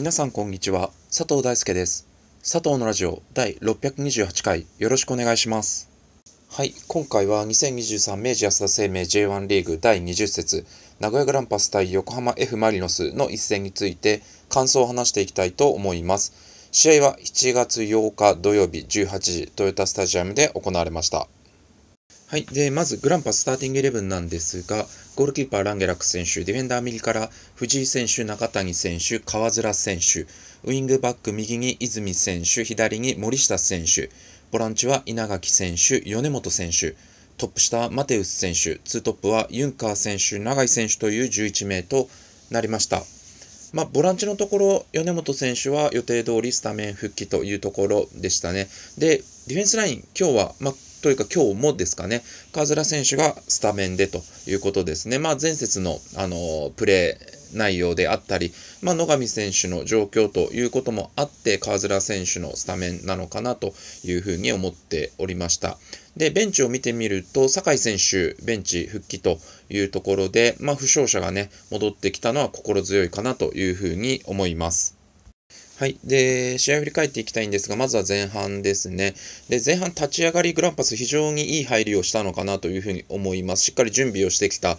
皆さんこんにちは。佐藤大輔です。佐藤のラジオ第628回よろしくお願いします。はい、今回は2023明治安田生命 J1 リーグ第20節名古屋グランパス対横浜 F・ マリノスの一戦について感想を話していきたいと思います。試合は7月8日土曜日18時トヨタスタジアムで行われました。はい。で、まず、グランパスターティングイレブンなんですが、ゴールキーパー、ランゲラック選手、ディフェンダー右から藤井選手、中谷選手、川面選手、ウイングバック右に泉選手、左に森下選手、ボランチは稲垣選手、米本選手、トップ下、マテウス選手、ツートップはユンカー選手、永井選手という11名となりました。まあ、ボランチのところ、米本選手は予定通りスタメン復帰というところでしたね。で、ディフェンスライン、今日は、まあ、というか今日もですかね、川面選手がスタメンでということですね。まあ、前節の、あのプレー、内容であったり、まあ、野上選手の状況ということもあって、川面選手のスタメンなのかなというふうに思っておりました。で、ベンチを見てみると、酒井選手、ベンチ復帰というところで、まあ、負傷者がね、戻ってきたのは心強いかなというふうに思います。はい。で、試合を振り返っていきたいんですが、まずは前半ですね。で、前半立ち上がり、グランパス非常にいい入りをしたのかなというふうに思います。しっかり準備をしてきた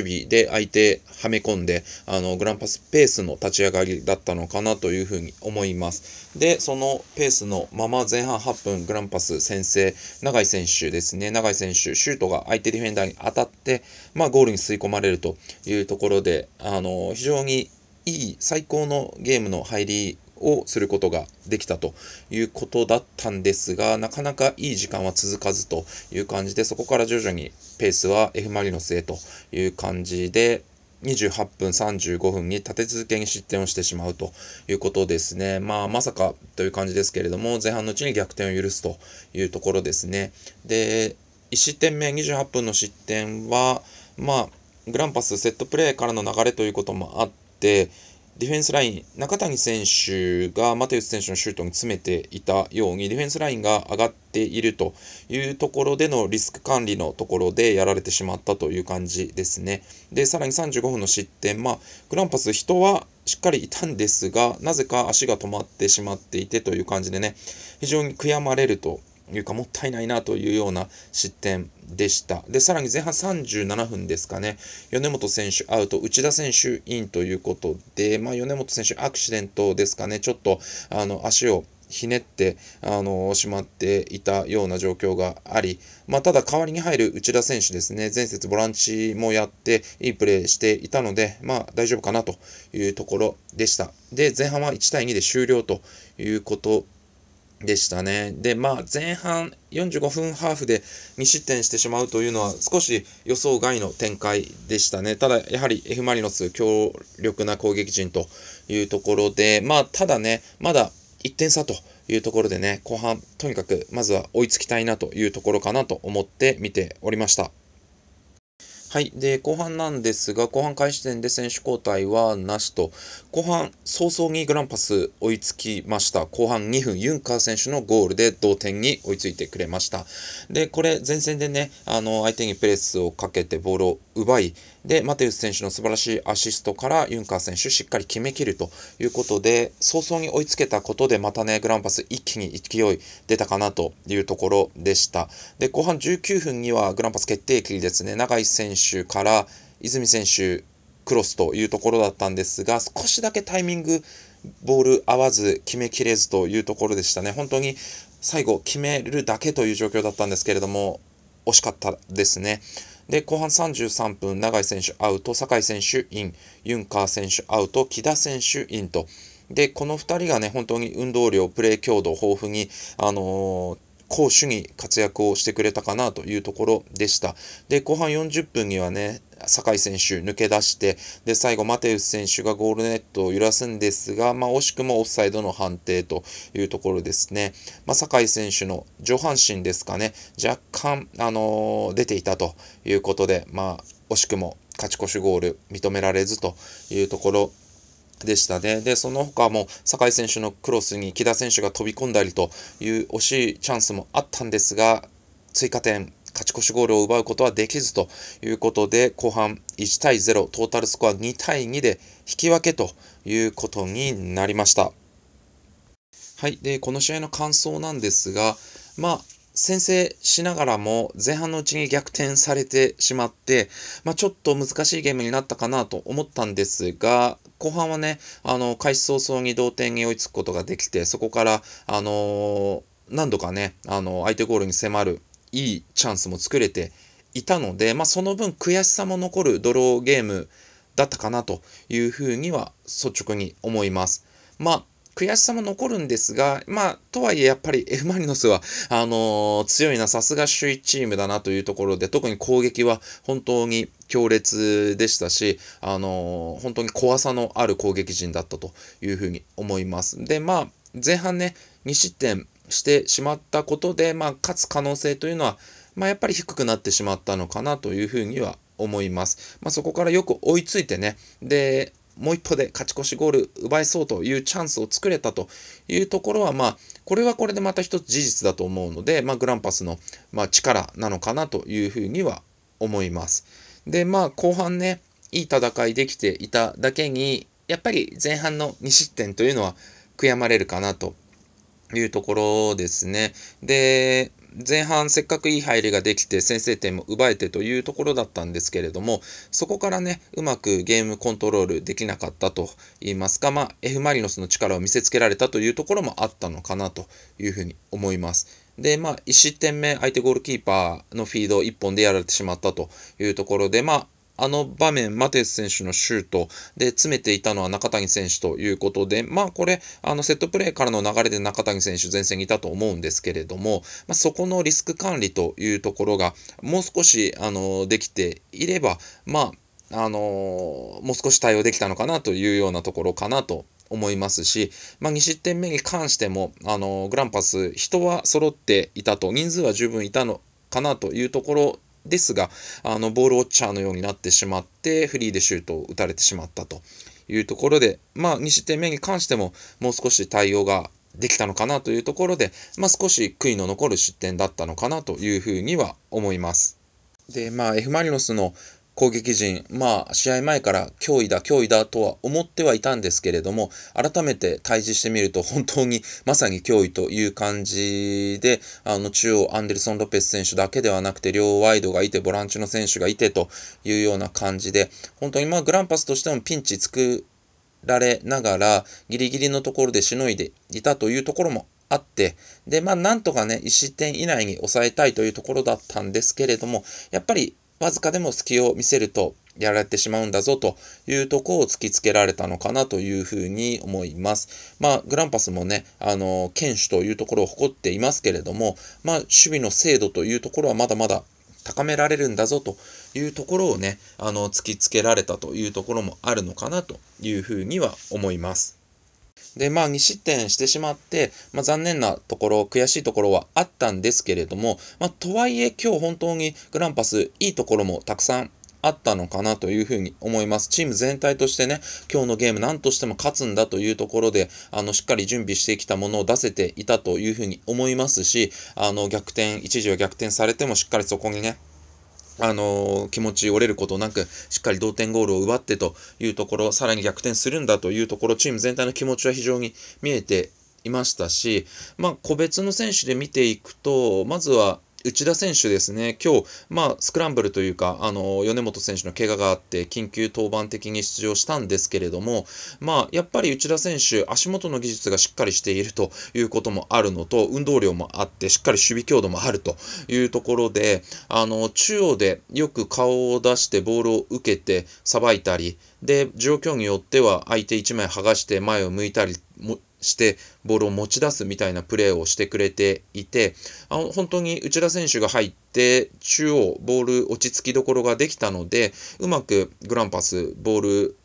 守備で相手はめ込んで、あの、グランパスペースの立ち上がりだったのかなというふうに思います。で、そのペースのまま前半8分、グランパス先制、永井選手ですね。永井選手、シュートが相手ディフェンダーに当たって、まあ、ゴールに吸い込まれるというところで、あの、非常にいい最高のゲームの入りをすることができたということだったんですが、なかなかいい時間は続かずという感じで、そこから徐々にペースは F・ マリノスへという感じで、28分35分に立て続けに失点をしてしまうということですね。まあ、まさかという感じですけれども、前半のうちに逆転を許すというところですね。で、1失点目、28分の失点は、まあ、グランパスセットプレーからの流れということもあって、ディフェンスライン、中谷選手がマテウス選手のシュートに詰めていたように、ディフェンスラインが上がっているというところでのリスク管理のところでやられてしまったという感じですね。で、さらに35分の失点、まあ、グランパス、人はしっかりいたんですが、なぜか足が止まってしまっていてという感じでね、非常に悔やまれるというかもったいないなというような失点でした。で、さらに前半37分ですかね、米本選手アウト、内田選手インということで、まあ、米本選手アクシデントですかね、ちょっとあの足をひねってあのしまっていたような状況があり、まあ、ただ代わりに入る内田選手ですね、前節ボランチもやっていいプレーしていたので、まあ、大丈夫かなというところでした。で、前半は1対2で終了ということで、でしたね。で、まあ、前半45分ハーフで2失点してしまうというのは少し予想外の展開でしたね。ただ、やはり F・ マリノス強力な攻撃陣というところで、まあ、ただね、まだ1点差というところでね、後半、とにかくまずは追いつきたいなというところかなと思って見ておりました。はい。で、後半なんですが、後半開始点で選手交代はなしと、後半早々にグランパス追いつきました。後半2分、ユンカー選手のゴールで同点に追いついてくれました。で、これ前線でね、あの、相手にプレスをかけてボールを奪い、で、マテウス選手の素晴らしいアシストからユンカー選手しっかり決めきるということで、早々に追いつけたことでまたね、グランパス一気に勢い出たかなというところでした。で、後半19分にはグランパス決定機ですね、永井選手から泉選手クロスというところだったんですが、少しだけタイミング、ボール合わず決めきれずというところでしたね。本当に最後決めるだけという状況だったんですけれども、惜しかったですね。で、後半33分、永井選手アウト、酒井選手イン、ユンカー選手アウト、木田選手インと、で、この2人がね、本当に運動量、プレー強度豊富に、あのー、攻守に活躍をしてくれたかなというところでした。で、後半40分にはね、酒井選手抜け出して、で、最後、マテウス選手がゴールネットを揺らすんですが、まあ、惜しくもオフサイドの判定というところですね。まあ、酒井選手の上半身ですかね、若干、あのー、出ていたということで、まあ、惜しくも勝ち越しゴール認められずというところでしたね。で、その他も酒井選手のクロスに木田選手が飛び込んだりという惜しいチャンスもあったんですが、追加点、勝ち越しゴールを奪うことはできずということで、後半1対0、トータルスコア2対2で引き分けということになりました。はい、でこの試合の感想なんですが、まあ、先制しながらも前半のうちに逆転されてしまって、まあ、ちょっと難しいゲームになったかなと思ったんですが、後半はね、あの、開始早々に同点に追いつくことができて、そこから、あのー、何度かね、あの、相手ゴールに迫る、いいチャンスも作れていたので、まあ、その分悔しさも残るドローゲームだったかなというふうには率直に思います。まあ悔しさも残るんですが、まあ、とはいえやっぱり F マリノスは、あのー、強いな、さすが首位チームだなというところで、特に攻撃は本当に強烈でしたし、あのー、本当に怖さのある攻撃陣だったというふうに思います。で、まあ、前半ね、2失点してしまったことで、まあ、勝つ可能性というのは、まあ、やっぱり低くなってしまったのかなというふうには思います。まあ、そこからよく追いついてね、で、もう一歩で勝ち越しゴール奪えそうというチャンスを作れたというところは、まあ、これはこれでまた一つ事実だと思うので、まあ、グランパスの、まあ、力なのかなというふうには思います。で、まあ、後半ね、いい戦いできていただけに、やっぱり前半の2失点というのは悔やまれるかなというところですね。で、前半せっかくいい入りができて先制点も奪えてというところだったんですけれどもそこからねうまくゲームコントロールできなかったと言いますか、まあ、F・ マリノスの力を見せつけられたというところもあったのかなというふうに思います。で、まあ、1失点目、相手ゴールキーパーのフィード1本でやられてしまったというところで、まあ、あの場面、マテス選手のシュートで詰めていたのは中谷選手ということで、まあこれ、あのセットプレーからの流れで中谷選手前線にいたと思うんですけれども、まあ、そこのリスク管理というところがもう少しあのできていれば、まあ、あのもう少し対応できたのかなというようなところかなと思いますし、まあ、2失点目に関しても、あのグランパス人は揃っていたと人数は十分いたのかなというところですが、あの、ボールウォッチャーのようになってしまって、フリーでシュートを打たれてしまったというところで、まあ、2失点目に関しても、もう少し対応ができたのかなというところで、まあ、少し悔いの残る失点だったのかなというふうには思います。で、まあ、F・ マリノスの攻撃陣、まあ、試合前から脅威だ、脅威だとは思ってはいたんですけれども、改めて対峙してみると、本当にまさに脅威という感じで、あの、中央、アンデルソン・ロペス選手だけではなくて、両ワイドがいて、ボランチの選手がいてというような感じで、本当にまあ、グランパスとしてもピンチ作られながら、ギリギリのところでしのいでいたというところもあって、で、まあ、なんとかね、1失点以内に抑えたいというところだったんですけれども、やっぱりわずかでも隙を見せるとやられてしまうんだぞというとこを突きつけられたのかなというふうに思います。まあ、グランパスもね、あの、堅守というところを誇っていますけれども、まあ、守備の精度というところはまだまだ高められるんだぞというところをね、あの、突きつけられたというところもあるのかなというふうには思います。で、まあ、2失点してしまって、まあ、残念なところ、悔しいところはあったんですけれども、まあ、とはいえ、今日本当にグランパス、いいところもたくさんあったのかなというふうに思います。チーム全体としてね、今日のゲーム何としても勝つんだというところで、あの、しっかり準備してきたものを出せていたというふうに思いますし、あの、逆転、一時は逆転されてもしっかりそこにね、あの気持ち折れることなく、しっかり同点ゴールを奪ってというところ、さらに逆転するんだというところ、チーム全体の気持ちは非常に見えていましたし、まあ、個別の選手で見ていくと、まずは内田選手ですね、今日、まあ、スクランブルというか、あの、米本選手の怪我があって、緊急登板的に出場したんですけれども、まあ、やっぱり内田選手、足元の技術がしっかりしているということもあるのと、運動量もあって、しっかり守備強度もあるというところで、あの、中央でよく顔を出してボールを受けて、さばいたり、で、状況によっては相手1枚剥がして前を向いたりもしてボールを持ち出すみたいなプレーをしてくれていてあの本当に内田選手が入って中央ボール落ち着きどころができたのでうまくグランパスボール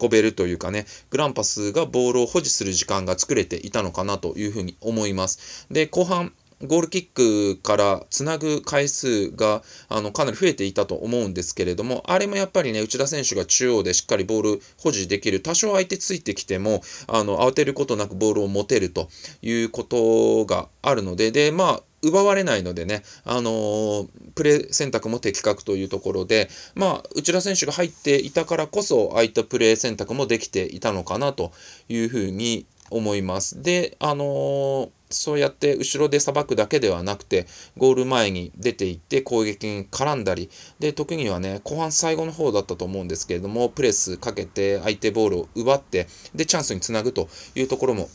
運べるというかね、グランパスがボールを保持する時間が作れていたのかなというふうに思います。で、後半、ゴールキックからつなぐ回数があのかなり増えていたと思うんですけれども、あれもやっぱりね、内田選手が中央でしっかりボール保持できる、多少相手ついてきても、あの慌てることなくボールを持てるということがあるので、で、まあ、奪われないのでね、あのー、プレー選択も的確というところで、まあ、内田選手が入っていたからこそ、ああいったプレー選択もできていたのかなというふうに思います。で、あのーそうやって後ろでさばくだけではなくて、ゴール前に出ていって攻撃に絡んだり、で、時にはね、後半最後の方だったと思うんですけれども、プレスかけて相手ボールを奪って、で、チャンスにつなぐというところも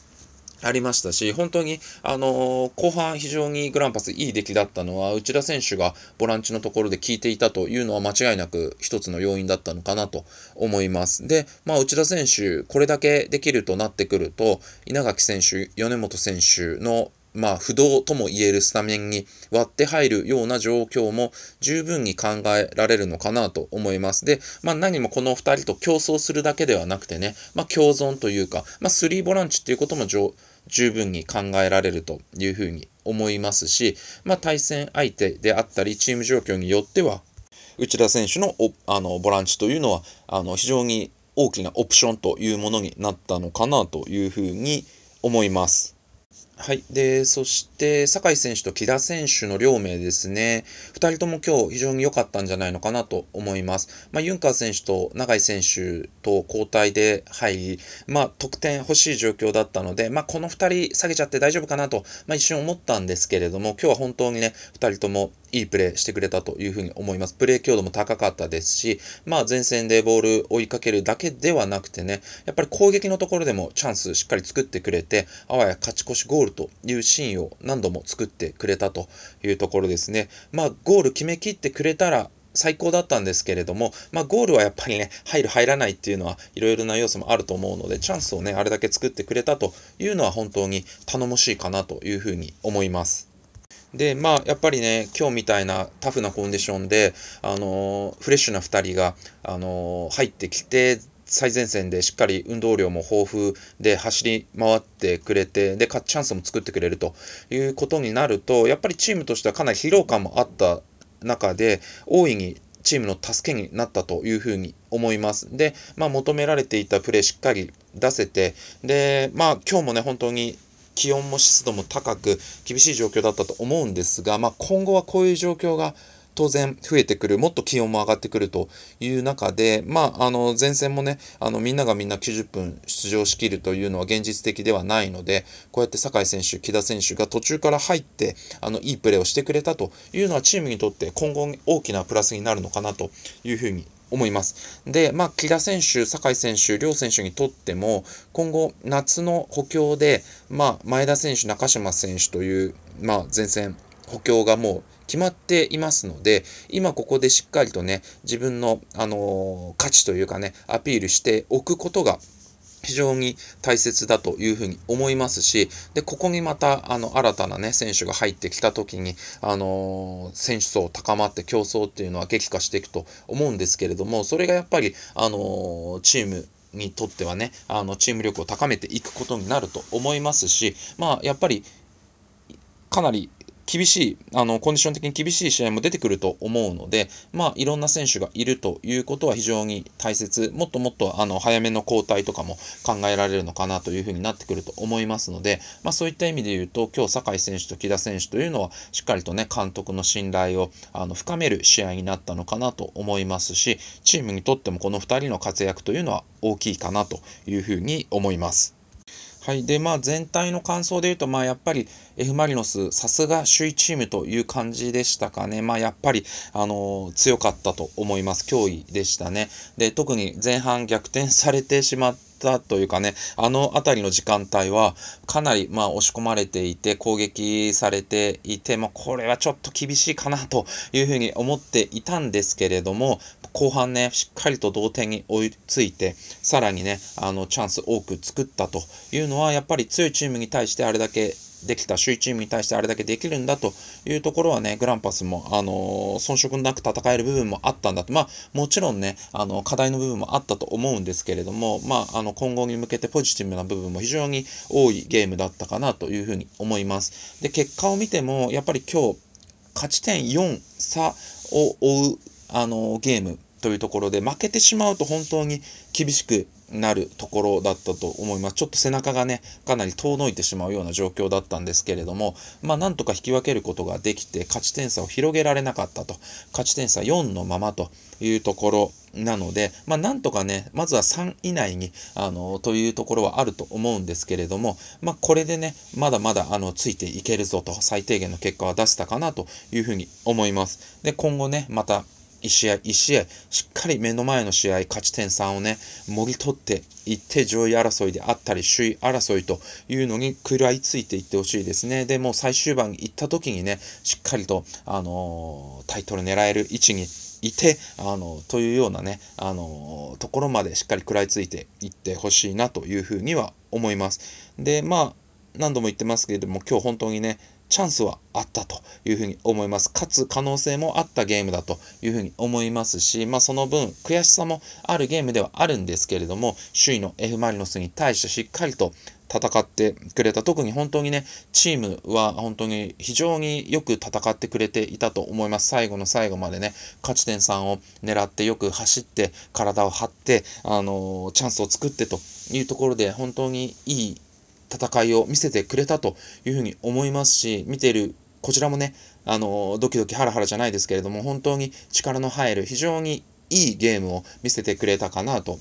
ありましたし、本当に、あのー、後半非常にグランパスいい出来だったのは、内田選手がボランチのところで効いていたというのは間違いなく一つの要因だったのかなと思います。で、まあ、内田選手、これだけできるとなってくると、稲垣選手、米本選手のまあ、不動とも言えるスタメンに割って入るような状況も十分に考えられるのかなと思います。で、まあ、何もこの2人と競争するだけではなくてね、まあ、共存というか、まあ、3ボランチっていうことも十分に考えられるというふうに思いますし、まあ、対戦相手であったり、チーム状況によっては、内田選手のあのボランチというのはあの非常に大きなオプションというものになったのかなというふうに思います。はい。で、そして、酒井選手と木田選手の両名ですね。2人とも今日非常に良かったんじゃないのかなと思います。まあ、ユンカー選手と永井選手と交代で入り、まあ、得点欲しい状況だったので、まあ、この2人下げちゃって大丈夫かなと、まあ、一瞬思ったんですけれども、今日は本当にね、2人ともいいプレーしてくれたというふうに思います。プレー強度も高かったですし、まあ前線でボール追いかけるだけではなくてね、やっぱり攻撃のところでもチャンスしっかり作ってくれて、あわや勝ち越しゴールというシーンを何度も作ってくれたというところですね。まあゴール決めきってくれたら最高だったんですけれども、まあ、ゴールはやっぱりね、入る、入らないっていうのは、いろいろな要素もあると思うので、チャンスをね、あれだけ作ってくれたというのは、本当に頼もしいかなというふうに思います。で、まあ、やっぱりね、今日みたいなタフなコンディションで、あのフレッシュな2人が、あの入ってきて、最前線でしっかり運動量も豊富で走り回ってくれてでチャンスも作ってくれるということになるとやっぱりチームとしてはかなり疲労感もあった中で大いにチームの助けになったというふうに思います。で、まあ、求められていたプレーしっかり出せてで、まあ、今日もね本当に気温も湿度も高く厳しい状況だったと思うんですが、まあ、今後はこういう状況が当然増えてくる、もっと気温も上がってくるという中で、まあ、あの前線もね、あのみんながみんな90分出場しきるというのは現実的ではないので、こうやって酒井選手、木田選手が途中から入って、あのいいプレーをしてくれたというのは、チームにとって今後大きなプラスになるのかなというふうに思います。で、まあ、木田選手、酒井選手、両選手にとっても、今後、夏の補強で、まあ、前田選手、中島選手という、まあ、前線、補強がもう決まっていますので、今ここでしっかりとね、自分の、あのー、価値というかね、アピールしておくことが非常に大切だというふうに思いますし、で、ここにまた、あの、新たなね、選手が入ってきた時に、あのー、選手層高まって競争っていうのは激化していくと思うんですけれども、それがやっぱり、あのー、チーム、にとってはね、あの、チーム力を高めていくことになると思いますし、まあ、やっぱり、かなり厳しい、あの、コンディション的に厳しい試合も出てくると思うので、まあ、いろんな選手がいるということは非常に大切、もっともっと、あの、早めの交代とかも考えられるのかなというふうになってくると思いますので、まあ、そういった意味で言うと、今日、酒井選手と木田選手というのは、しっかりとね、監督の信頼を、あの、深める試合になったのかなと思いますし、チームにとってもこの2人の活躍というのは大きいかなというふうに思います。はい。で、まあ、全体の感想で言うと、まあ、やっぱり F・ マリノス、さすが首位チームという感じでしたかね。まあ、やっぱり、あのー、強かったと思います。脅威でしたね。で、特に前半逆転されてしまって、たというかね、あの辺りの時間帯はかなりまあ押し込まれていて、攻撃されていて、まあ、これはちょっと厳しいかなというふうに思っていたんですけれども、後半ね、しっかりと同点に追いついて、さらにね、あのチャンス多く作ったというのは、やっぱり強いチームに対してあれだけできた首位チームに対してあれだけできるんだというところはね、グランパスも、あのー、遜色なく戦える部分もあったんだと、まあ、もちろんね、あの、課題の部分もあったと思うんですけれども、まあ、あの、今後に向けてポジティブな部分も非常に多いゲームだったかなというふうに思います。で、結果を見ても、やっぱり今日、勝ち点4差を追う、あのー、ゲーム、というところで、負けてしまうと本当に厳しくなるところだったと思います。ちょっと背中がね、かなり遠のいてしまうような状況だったんですけれども、まあなんとか引き分けることができて、勝ち点差を広げられなかったと。勝ち点差4のままというところなので、まあなんとかね、まずは3以内に、あの、というところはあると思うんですけれども、まあこれでね、まだまだ、あの、ついていけるぞと、最低限の結果は出せたかなというふうに思います。で、今後ね、また、1試合1試合、しっかり目の前の試合、勝ち点3をね、もぎ取っていって、上位争いであったり、首位争いというのに食らいついていってほしいですね。で、も最終盤行った時にね、しっかりと、あのー、タイトル狙える位置にいて、あの、というようなね、あの、ところまでしっかり食らいついていってほしいなというふうには思います。で、まあ、何度も言ってますけれども、今日本当にね、チャンスはあったというふうに思います。かつ可能性もあったゲームだというふうに思いますし、まあ、その分悔しさもあるゲームではあるんですけれども、首位の F・ マリノスに対してしっかりと戦ってくれた。特に本当にね、チームは本当に非常によく戦ってくれていたと思います。最後の最後までね、勝ち点3を狙ってよく走って、体を張って、あのー、チャンスを作ってというところで、本当にいい戦いを見せてくれたというふうに思いますし、見ているこちらもね、あのドキドキハラハラじゃないですけれども、本当に力の入る非常にいいゲームを見せてくれたかなと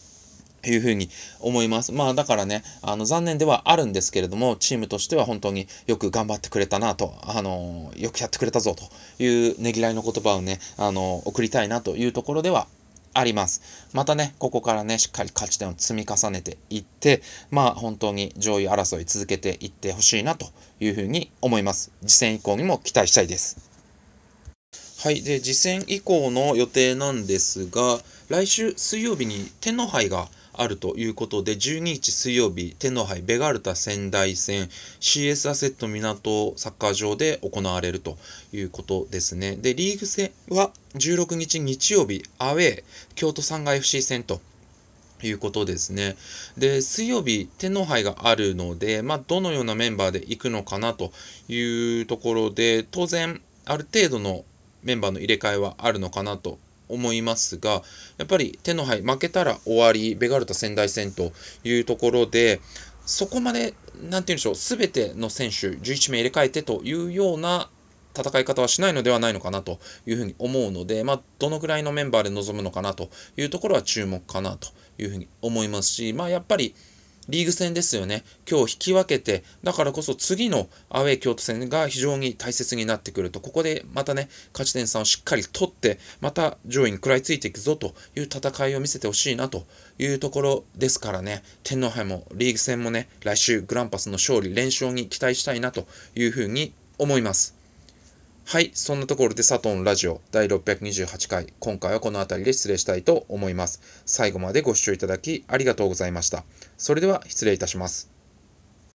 いうふうに思います。まあだからね、あの残念ではあるんですけれども、チームとしては本当によく頑張ってくれたなと、あのよくやってくれたぞというねぎらいの言葉をね、あの送りたいなというところではあります。またね、ここからね、しっかり勝ち点を積み重ねていって、まあ本当に上位争い続けていってほしいなというふうに思います。次戦以降にも期待したいです。はい。で、次戦以降の予定なんですが、来週水曜日に天皇杯があるということで、12日水曜日、天皇杯ベガルタ仙台戦、CS アセット港サッカー場で行われるということですね。で、リーグ戦は16日日曜日、アウェー、京都3階 FC 戦ということですね。で、水曜日、天皇杯があるので、まあ、どのようなメンバーで行くのかなというところで、当然、ある程度のメンバーの入れ替えはあるのかなと思いますが、やっぱり手の牌負けたら終わり、ベガルタ仙台戦というところで、そこまで、なんて言うんでしょう、すべての選手、11名入れ替えてというような戦い方はしないのではないのかなというふうに思うので、まあ、どのぐらいのメンバーで臨むのかなというところは注目かなというふうに思いますし、まあ、やっぱり、リーグ戦ですよね。今日引き分けて、だからこそ次のアウェー京都戦が非常に大切になってくると、ここでまたね、勝ち点3をしっかり取って、また上位に食らいついていくぞという戦いを見せてほしいなというところですからね、天皇杯もリーグ戦もね、来週グランパスの勝利、連勝に期待したいなというふうに思います。はい、そんなところでサトンラジオ第628回、今回はこの辺りで失礼したいと思います。最後までご視聴いただきありがとうございました。それでは失礼いたします。